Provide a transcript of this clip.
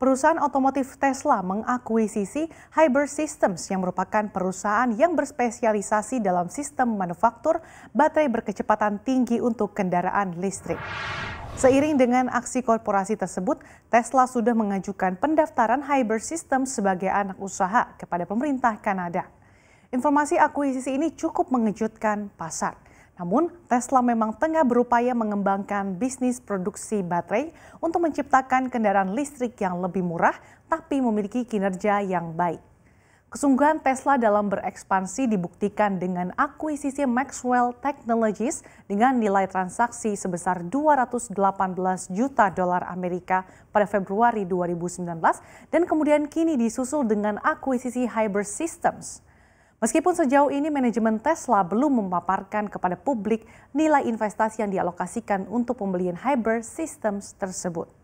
perusahaan otomotif Tesla mengakuisisi Hyber Systems yang merupakan perusahaan yang berspesialisasi dalam sistem manufaktur baterai berkecepatan tinggi untuk kendaraan listrik. Seiring dengan aksi korporasi tersebut, Tesla sudah mengajukan pendaftaran Hyber Systems sebagai anak usaha kepada pemerintah Kanada. Informasi akuisisi ini cukup mengejutkan pasar. Namun, Tesla memang tengah berupaya mengembangkan bisnis produksi baterai untuk menciptakan kendaraan listrik yang lebih murah tapi memiliki kinerja yang baik. Kesungguhan Tesla dalam berekspansi dibuktikan dengan akuisisi Maxwell Technologies dengan nilai transaksi sebesar 218 juta dolar Amerika pada Februari 2019 dan kemudian kini disusul dengan akuisisi Hyper Systems. Meskipun sejauh ini manajemen Tesla belum memaparkan kepada publik nilai investasi yang dialokasikan untuk pembelian hybrid Systems tersebut.